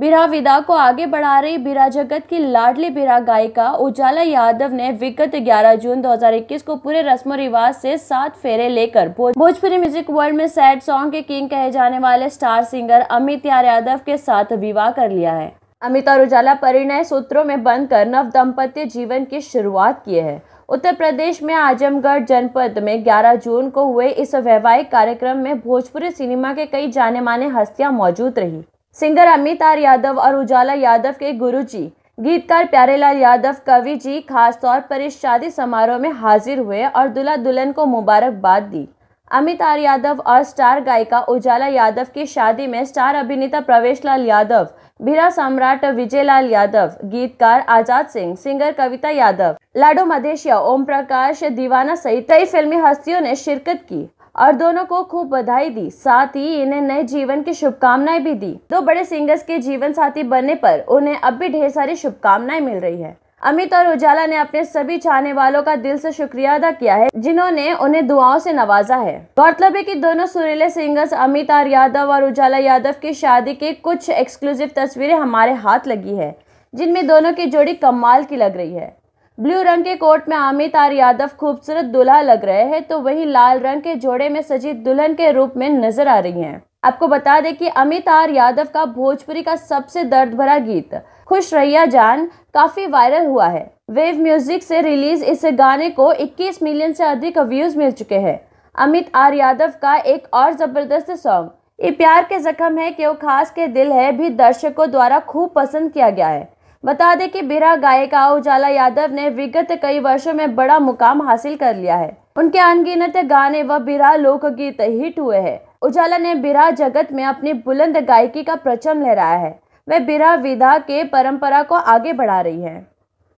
बिरा विदा को आगे बढ़ा रही बिरा जगत की लाडली बिरा गायिका उजाला यादव ने विगत 11 जून 2021 को पूरे रस्म रिवाज से सात फेरे लेकर भोजपुरी म्यूजिक वर्ल्ड में सैड सॉन्ग के किंग कहे जाने वाले स्टार सिंगर अमित यार यादव के साथ विवाह कर लिया है अमित और उजाला परिणय सूत्रों में बंद कर नव दंपत्य जीवन की शुरुआत किए है उत्तर प्रदेश में आजमगढ़ जनपद में 11 जून को हुए इस वैवाहिक कार्यक्रम में भोजपुरी सिनेमा के कई जाने माने हस्तियां मौजूद रही सिंगर अमितार यादव और उजाला यादव के गुरुजी गीतकार प्यारेलाल यादव कवि जी खासतौर पर इस शादी समारोह में हाजिर हुए और दुल्हा दुल्हन को मुबारकबाद दी अमितार यादव और स्टार गायिका उजाला यादव की शादी में स्टार अभिनेता प्रवेश लाल यादव भीरा सम्राट विजय लाल यादव गीतकार आजाद सिंह सिंगर कविता यादव लाडो मधेशिया ओम प्रकाश दीवाना सहित कई फिल्मी हस्तियों ने शिरकत की और दोनों को खूब बधाई दी साथ ही इन्हें नए जीवन की शुभकामनाएं भी दी दो बड़े सिंगर्स के जीवन साथी बनने पर उन्हें अब भी ढेर सारी शुभकामनाएं मिल रही है अमित और उजाला ने अपने सभी चाहने वालों का दिल से शुक्रिया अदा किया है जिन्होंने उन्हें दुआओं से नवाजा है गौरतलब है कि दोनों सुरीले सिंगर्स अमित आर यादव और उजाला यादव की शादी की कुछ एक्सक्लूसिव तस्वीरें हमारे हाथ लगी है जिनमें दोनों की जोड़ी कमाल की लग रही है ब्लू रंग के कोट में आमित आर यादव खूबसूरत दुल्हा लग रहे हैं तो वही लाल रंग के जोड़े में सजी दुल्हन के रूप में नजर आ रही हैं आपको बता दें कि अमित आर यादव का भोजपुरी का सबसे दर्द भरा गीत खुश रैया जान काफी वायरल हुआ है वेव म्यूजिक से रिलीज इस गाने को 21 मिलियन से अधिक व्यूज मिल चुके हैं अमित आर यादव का एक और जबरदस्त सॉन्ग ये प्यार के जख्म है क्यों खास के दिल है भी दर्शकों द्वारा खूब पसंद किया गया है बता दें कि बिरा गायिका उजाला यादव ने विगत कई वर्षों में बड़ा मुकाम हासिल कर लिया है उनके अनगिनत गाने व बिरा लोकगीत हिट हुए हैं उजाला ने बिरा जगत में अपनी बुलंद गायकी का प्रचम लहराया है वह बिरा विधा के परंपरा को आगे बढ़ा रही है